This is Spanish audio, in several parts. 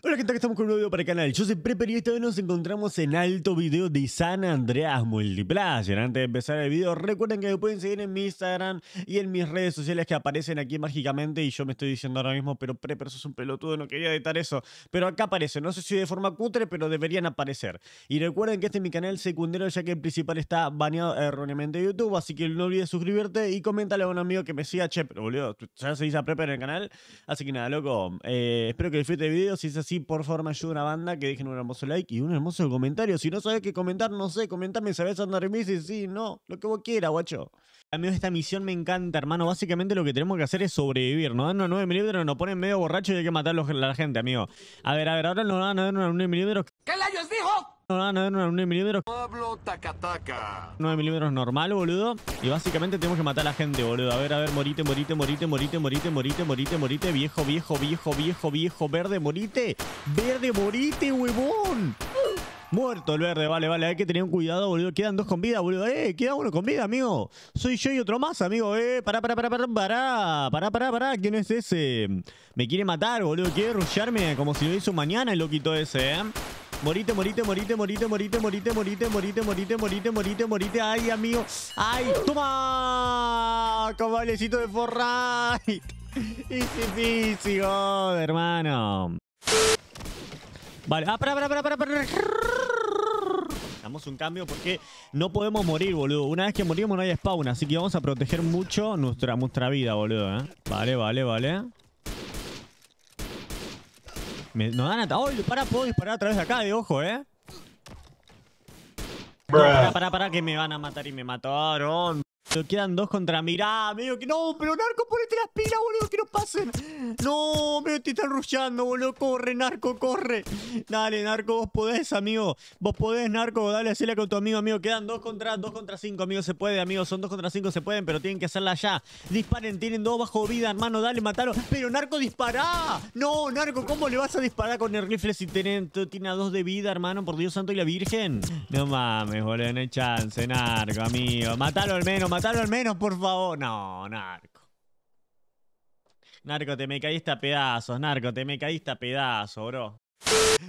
Hola, ¿qué tal? Estamos con un nuevo video para el canal. Yo soy Prepper y esta vez nos encontramos en alto video de San Andreas Multiplayer. Antes de empezar el video, recuerden que me pueden seguir en mi Instagram y en mis redes sociales que aparecen aquí mágicamente. Y yo me estoy diciendo ahora mismo, pero Prepper, sos un pelotudo, no quería editar eso. Pero acá aparece, no sé si de forma cutre, pero deberían aparecer. Y recuerden que este es mi canal secundario, ya que el principal está baneado erróneamente de YouTube. Así que no olvides suscribirte y coméntale a un amigo que me siga. Che, pero boludo, ya se dice Prepper en el canal. Así que nada, loco, eh, espero que disfrute el video. Si se Sí, por me ayuda una banda que dejen un hermoso like y un hermoso comentario. Si no sabes qué comentar, no sé, comentame, sabes andar en sí, no, lo que vos quieras, guacho. Amigos, esta misión me encanta, hermano. Básicamente lo que tenemos que hacer es sobrevivir. Nos dan unos 9 milímetros, nos ponen medio borrachos y hay que matar a la gente, amigo. A ver, a ver, ahora nos van a dar unos 9 milímetros. ¿Qué layos dijo? No, no, no, 9 milímetros. Pablo Takataka. 9 milímetros normal, boludo. Y básicamente tenemos que matar a la gente, boludo. A ver, a ver, morite, morite, morite, morite, morite, morite, morite, morite. Viejo, viejo, viejo, viejo, viejo. Verde, morite. Verde, morite, huevón. Muerto el verde, vale, vale, hay que tener un cuidado, boludo. Quedan dos con vida, boludo. Eh, queda uno con vida, amigo. Soy yo y otro más, amigo. Eh, pará, pará, pará, pará, pará, pará, pará, pará. ¿Quién es ese? Me quiere matar, boludo. Quiere rusharme como si lo hizo mañana el loquito ese, eh. Morite, morite, morite, morite, morite, morite, morite, morite, morite, morite, morite, morite. Ay, amigo. Ay, toma. Cabalecito de Fortnite. Easy easy. god, hermano. Vale. Ah, para, para, para, para, para. un cambio porque no podemos morir, boludo. Una vez que morimos no hay spawn, así que vamos a proteger mucho nuestra, nuestra vida, boludo. Vale, vale, vale. Me, dan dan ¡Oh! Para, puedo disparar a través de acá, de ojo, ¿eh? para, para, para, que me van a matar y me mataron. Quedan dos contra Mirá, ah, medio que. No, pero narco, ponete las pilas, boludo, que no pasen. No, medio te están rushando, boludo. Corre, narco, corre. Dale, narco, vos podés, amigo. Vos podés, narco. Dale, hacela con tu amigo, amigo. Quedan dos contra dos contra cinco, amigo. Se puede, amigo. Son dos contra cinco, se pueden, pero tienen que hacerla ya. Disparen, tienen dos bajo vida, hermano. Dale, matalo. Pero narco, dispará. No, narco, ¿cómo le vas a disparar con el rifle si tiene, tiene dos de vida, hermano? Por Dios santo y la Virgen. No mames, boludo, no hay chance, narco, amigo. Matalo al menos, matalo al menos, por favor. No, narco. Narco, te me caíste a pedazos, narco, te me caíste a pedazos, bro.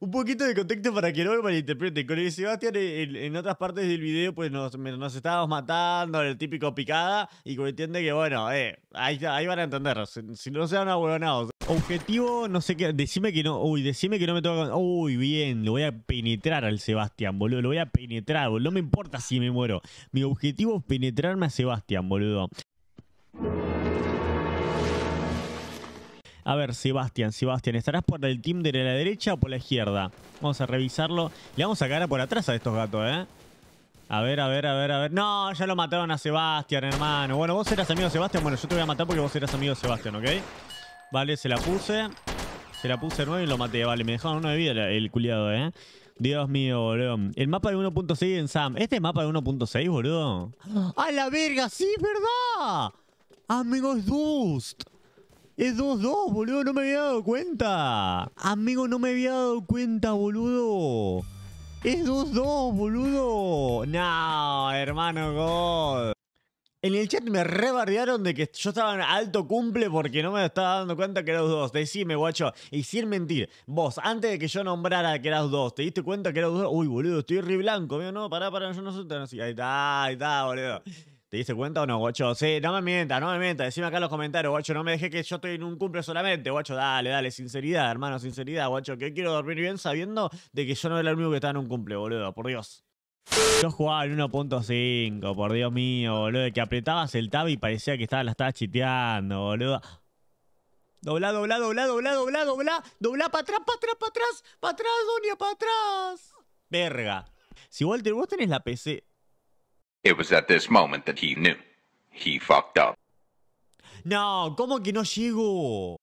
Un poquito de contexto para que no me malinterpreten. Con el Sebastián eh, en, otras partes del video pues nos, estábamos matando, el típico picada, y que entiende que bueno, eh, ahí, van a entender, si, no no sean huevonados Objetivo, no sé qué, decime que no, uy, decime que no me toca... Uy, bien, lo voy a penetrar al Sebastián, boludo, lo voy a penetrar, boludo, no me importa si me muero. Mi objetivo es penetrarme a Sebastián, boludo. A ver, Sebastián, Sebastián, ¿estarás por el team de la derecha o por la izquierda? Vamos a revisarlo. Le vamos a cagar por atrás a estos gatos, ¿eh? A ver, a ver, a ver, a ver. No, ya lo mataron a Sebastián, hermano. Bueno, vos eras amigo de Sebastián. Bueno, yo te voy a matar porque vos eras amigo de Sebastián, ¿ok? Vale, se la puse. Se la puse nueve y lo maté. Vale, me dejaron uno de vida el culiado, ¿eh? Dios mío, boludo. El mapa de 1.6 en Sam. ¿Este es mapa de 1.6, boludo? ¡A la verga! ¡Sí, es verdad! Amigos Dust. Es 2-2, boludo, no me había dado cuenta. Amigo, no me había dado cuenta, boludo. Es 2-2, boludo. No, hermano God. En el chat me rebardearon de que yo estaba en alto cumple porque no me estaba dando cuenta que eras dos. Decime, guacho, y sin mentir, vos, antes de que yo nombrara que eras dos, ¿te diste cuenta que eras dos? Uy, boludo, estoy re blanco, mío, no, pará, pará, yo no soy tan así. Ahí está, ahí está, boludo. ¿Te diste cuenta o no, guacho? Sí, no me mientas, no me mientas. Decime acá en los comentarios, guacho. No me dejé que yo estoy en un cumple solamente, guacho. Dale, dale, sinceridad, hermano, sinceridad, guacho. Que quiero dormir bien sabiendo de que yo no era el único que estaba en un cumple, boludo. Por Dios. Yo jugaba en 1.5, por Dios mío, boludo. Que apretabas el tab y parecía que estaba, la estaba chiteando, boludo. Dobla, dobla, dobla, dobla, dobla, doblá. Dobla, para atrás, para atrás, para atrás. Para atrás, Doña, para atrás. Verga. Si Walter, vos tenés la PC It was at this moment that he knew. He fucked up. No, ¿cómo que no llego?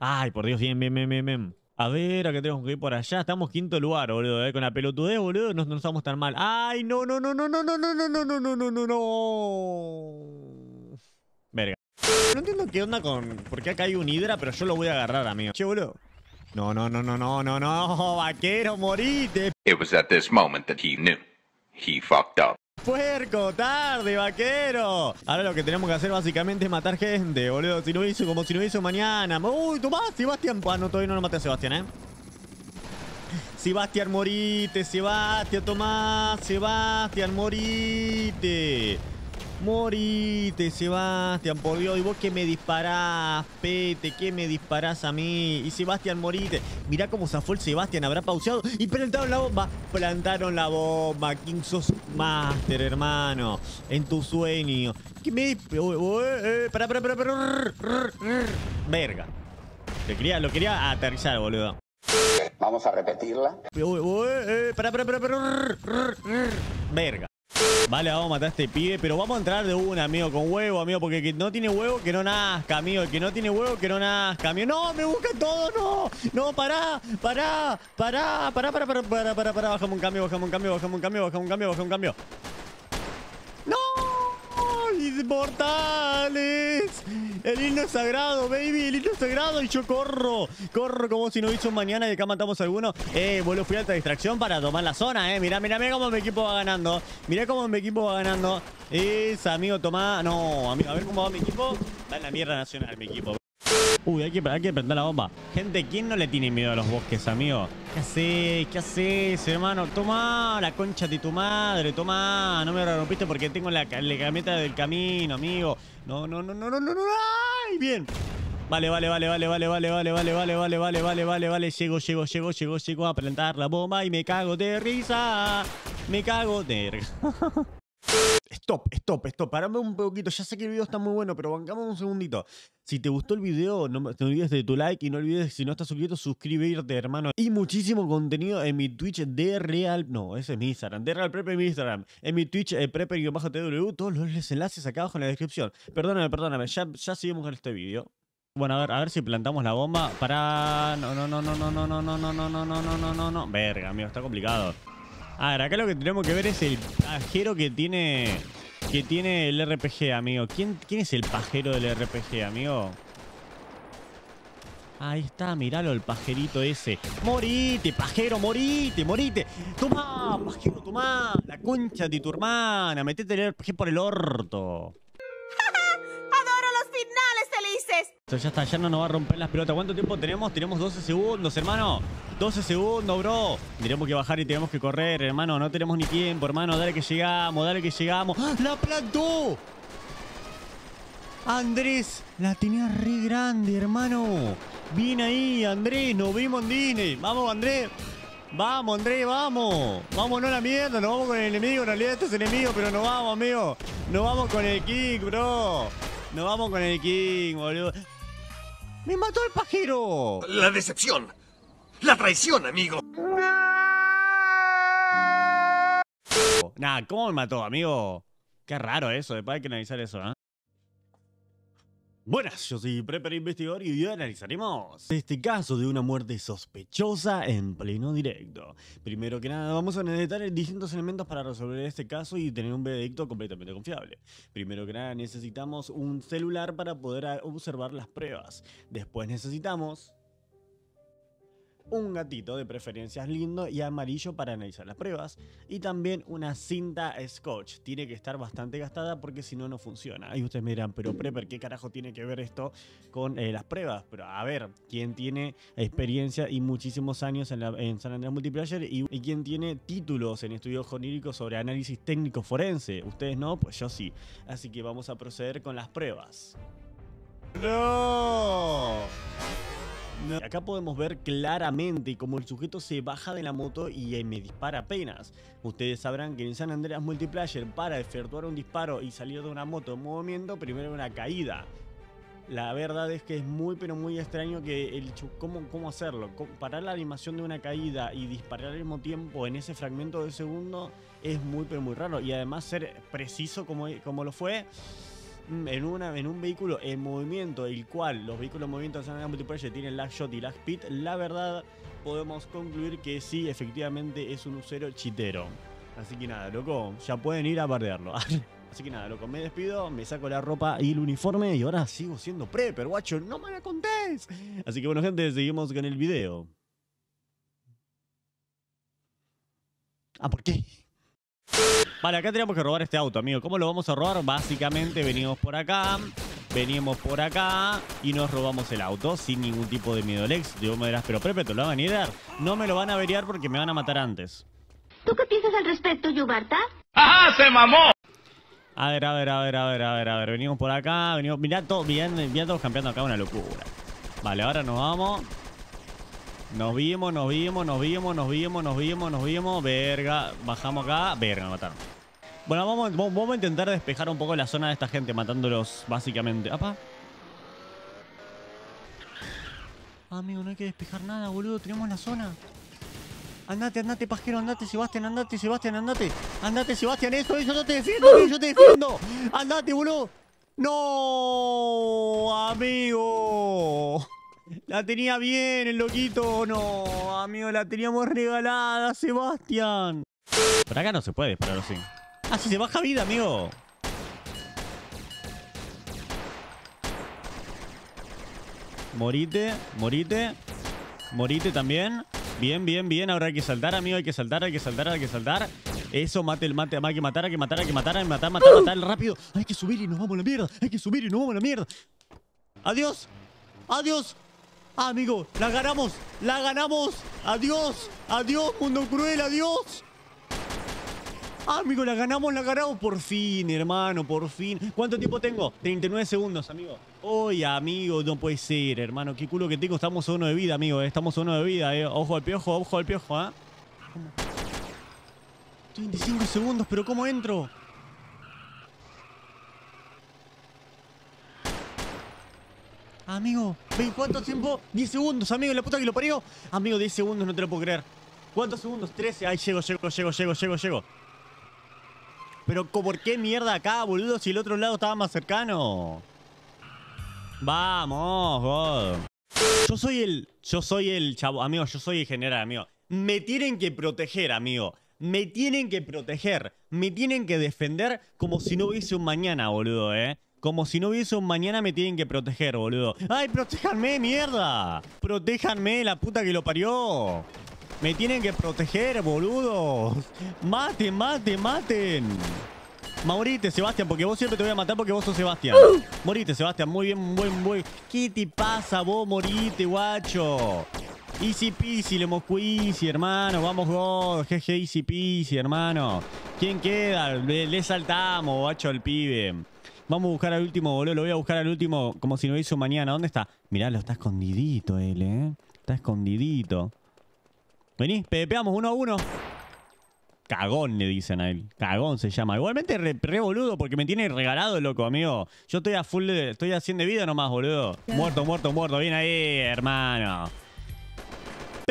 Ay, por Dios, bien, bien, bien, bien, bien. A ver, ¿a qué tenemos que ir por allá? Estamos quinto lugar, boludo, eh. Con la pelotudez, boludo, no, no estamos tan mal. Ay, no, no, no, no, no, no, no, no, no, no, no, no, no, no. Verga. No entiendo qué onda con... ¿Por qué acá hay un hidra? Pero yo lo voy a agarrar, amigo. Che, boludo. No, no, no, no, no, no, no, vaquero, morite. It he fucked up. tarde, vaquero. Ahora lo que tenemos que hacer básicamente es matar gente, boludo. Si no hizo, como si no hizo mañana. Uy, tomás, Sebastián. Ah, no, todavía no lo maté a Sebastián, eh. Sebastián, morite. Sebastián, Tomás. Sebastián, morite. Morite, Sebastián, por Dios. Y vos que me disparás, Pete, que me disparás a mí. Y Sebastián, morite. Mirá cómo zafó el Sebastián. Habrá pausado y plantaron la bomba. Plantaron la bomba. King sos master, hermano. En tu sueño. Que me... para para para Verga. Lo quería, lo quería aterrizar, boludo. Vamos a repetirla. para eh, para Verga. Vale, vamos a matar a este pibe, pero vamos a entrar de una, amigo, con huevo, amigo, porque que no tiene huevo, que no nazca, amigo. El que no tiene huevo, que no nazca, amigo. ¡No, me busca todo, no! ¡No, para, para, para, para, para, para, para, pará, pará! Bajamos un cambio, bajamos un cambio, bajamos un cambio, bajamos un cambio, bajamos un cambio. ¡No! ¡Mortales! El himno sagrado, baby. El himno sagrado. Y yo corro. Corro como si no hubiese un mañana y acá matamos a alguno. Eh, a fui a alta distracción para tomar la zona, eh. Mirá, mirá, mirá cómo mi equipo va ganando. Mirá cómo mi equipo va ganando. Es, amigo, toma No, amigo, a ver cómo va mi equipo. Da en la mierda nacional mi equipo. Uy, hay que, hay la bomba. Gente, ¿quién no le tiene miedo a los bosques, amigo? ¿Qué haces? ¿Qué haces, hermano? Toma la concha de tu madre, toma. No me rompiste porque tengo la, la del camino, amigo. No, no, no, no, no, no, no. ¡Ay, bien! Vale, vale, vale, vale, vale, vale, vale, vale, vale, vale, vale, vale, vale, vale. Llego, llego, llego, llego, llego a plantar la bomba y me cago de risa. Me cago de... Stop, stop, stop. Parame un poquito. Ya sé que el video está muy bueno, pero bancamos un segundito. Si te gustó el video, no te olvides de tu like y no olvides, si no estás suscrito, suscribirte, hermano. Y muchísimo contenido en mi Twitch de Real. No, ese es mi Instagram. De Real Prepper en mi Instagram. En mi Twitch eh, tw Todos los enlaces acá abajo en la descripción. Perdóname, perdóname. Ya, ya seguimos con este video. Bueno, a ver, a ver si plantamos la bomba. Para. No, no, no, no, no, no, no, no, no, no, no, no, no, no, no. Verga, amigo, está complicado. A ver, acá lo que tenemos que ver es el pajero que tiene que tiene el RPG, amigo. ¿Quién, quién es el pajero del RPG, amigo? Ahí está, miralo, el pajerito ese. ¡Morite, pajero, morite, morite! Toma pajero, tomá! La concha de tu hermana, metete el RPG por el orto ya está, ya no nos va a romper las pelotas. ¿Cuánto tiempo tenemos? Tenemos 12 segundos, hermano. 12 segundos, bro. Tenemos que bajar y tenemos que correr, hermano. No tenemos ni tiempo, hermano. Dale que llegamos, dale que llegamos. ¡Ah! ¡La plantó! Andrés, la tenía re grande, hermano. Viene ahí, Andrés. Nos vimos en Vamos, Andrés. Vamos, Andrés, vamos. Vamos, no la mierda. Nos vamos con el enemigo. En realidad, este es enemigo, pero nos vamos, amigo. Nos vamos con el kick, bro. Nos vamos con el King, boludo. ¡Me mató el pajero! La decepción. La traición, amigo. Nah, ¿cómo me mató, amigo? Qué raro eso, después hay que analizar eso, ¿eh? Buenas, yo soy Prepper Investigador y hoy analizaremos este caso de una muerte sospechosa en pleno directo. Primero que nada, vamos a necesitar distintos elementos para resolver este caso y tener un veredicto completamente confiable. Primero que nada, necesitamos un celular para poder observar las pruebas. Después necesitamos un gatito de preferencias lindo y amarillo para analizar las pruebas y también una cinta scotch. Tiene que estar bastante gastada porque si no no funciona. Y ustedes me dirán, pero Prepper, ¿qué carajo tiene que ver esto con eh, las pruebas? Pero a ver, quién tiene experiencia y muchísimos años en, San Andreas Multiplayer y, quién quien tiene títulos en estudios jurídicos sobre análisis técnico forense. ¿Ustedes no? Pues yo sí. Así que vamos a proceder con las pruebas. ¡No! Acá podemos ver claramente cómo el sujeto se baja de la moto y eh, me dispara apenas. Ustedes sabrán que en San Andreas Multiplayer para efectuar un disparo y salir de una moto en movimiento, primero una caída. La verdad es que es muy pero muy extraño que el cómo, cómo hacerlo. Parar la animación de una caída y disparar al mismo tiempo en ese fragmento de segundo es muy pero muy raro. Y además ser preciso como, como lo fue en, una, en un vehículo en movimiento, el cual los vehículos en movimiento en multiplayer tienen lag shot y lag pit, la verdad podemos concluir que sí, efectivamente es un usero chitero. Así que nada, loco, ya pueden ir a perderlo Así que nada, loco, me despido, me saco la ropa y el uniforme y ahora sigo siendo prepper, guacho, no me la contés. Así que bueno, gente, seguimos con el video. Ah, ¿por qué? Vale, acá tenemos que robar este auto, amigo. ¿Cómo lo vamos a robar? Básicamente venimos por acá, venimos por acá y nos robamos el auto sin ningún tipo de miedo. Lex, digo, me dirás, pero Pepe, lo van a venir No me lo van a averiar porque me van a matar antes. ¿Tú qué piensas al respecto, Yubarta? ¡Ajá, se mamó! A ver, a ver, a ver, a ver, a ver, a ver. Venimos por acá, venimos... Mirá, todo, bien, mirá todos campeando acá, una locura. Vale, ahora nos vamos. Nos vimos, nos vimos, nos vimos, nos vimos, nos vimos, nos vimos. Verga, bajamos acá. Verga, mataron. Bueno, vamos, a intentar despejar un poco la zona de esta gente, matándolos básicamente. ¿Apa? Amigo, no hay que despejar nada, boludo. Tenemos la zona. Andate, andate, pajero, andate, Sebastián, andate, Sebastián, andate. Andate, Sebastián, eso, eso, yo te defiendo, yo te defiendo. Andate, boludo. No, amigo. La tenía bien el loquito. No, amigo, la teníamos regalada, Sebastián. Por acá no se puede disparar así. Ah, si se baja vida, amigo. Morite, morite. Morite también. Bien, bien, bien. Ahora hay que saltar, amigo. Hay que saltar, hay que saltar, hay que saltar. Eso, mate el mate. Hay que matar, hay que matar, hay que matar, hay que matar, matar, matar. Rápido. Hay que subir y nos vamos a la mierda. Hay que subir y nos vamos a la mierda. Adiós. Adiós. Ah, amigo, la ganamos, la ganamos. Adiós, adiós, mundo cruel, adiós. Ah, amigo, la ganamos, la ganamos. Por fin, hermano, por fin. ¿Cuánto tiempo tengo? 39 segundos, amigo. Oye, amigo, no puede ser, hermano. Qué culo que tengo. Estamos a uno de vida, amigo. Eh. Estamos a uno de vida, eh. Ojo al piojo, ojo al piojo, 25 ah. segundos, pero ¿cómo entro? Amigo, cuánto tiempo? 10 segundos, amigo, la puta que lo parió. Amigo, 10 segundos, no te lo puedo creer. ¿Cuántos segundos? 13. Ay, llego, llego, llego, llego, llego, llego. Pero ¿por qué mierda acá, boludo? Si el otro lado estaba más cercano. Vamos, God. Yo soy el... Yo soy el chavo... Amigo, yo soy el general, amigo. Me tienen que proteger, amigo. Me tienen que proteger. Me tienen que defender como si no hubiese un mañana, boludo, eh. Como si no hubiese un mañana me tienen que proteger, boludo. ¡Ay, protéjanme, mierda! ¡Protéjanme, la puta que lo parió! ¡Me tienen que proteger, boludo! ¡Maten, maten, maten! Morite, Sebastián, porque vos siempre te voy a matar porque vos sos Sebastián. Morite, Sebastián. Muy bien, buen, buen. ¿Qué te pasa vos? Morite, guacho. Easy peasy, le easy, hermano. Vamos, go! Jeje, easy peasy, hermano. ¿Quién queda? le saltamos, guacho, al pibe. Vamos a buscar al último, boludo. Lo voy a buscar al último como si no hizo mañana. ¿Dónde está? Mirá, lo está escondidito él, ¿eh? Está escondidito. Vení, pepeamos uno a uno. Cagón, le dicen a él. Cagón se llama. Igualmente re, boludo porque me tiene regalado, loco, amigo. Yo estoy a full Estoy a 100 de vida nomás, boludo. Muerto, muerto, muerto. Bien ahí, hermano.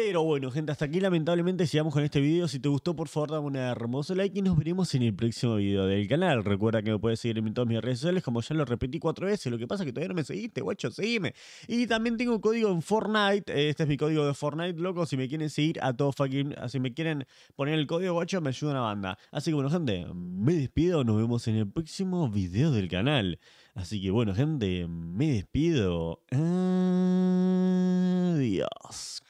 Pero bueno, gente, hasta aquí lamentablemente sigamos con este video. Si te gustó, por favor, dame un hermoso like y nos veremos en el próximo video del canal. Recuerda que me puedes seguir en todas mis redes sociales, como ya lo repetí cuatro veces. Lo que pasa es que todavía no me seguiste, guacho, seguime. Y también tengo un código en Fortnite. Este es mi código de Fortnite, loco. Si me quieren seguir a todo fucking... Si me quieren poner el código, guacho, me ayuda una banda. Así que bueno, gente, me despido. Nos vemos en el próximo video del canal. Así que bueno, gente, me despido. Adiós.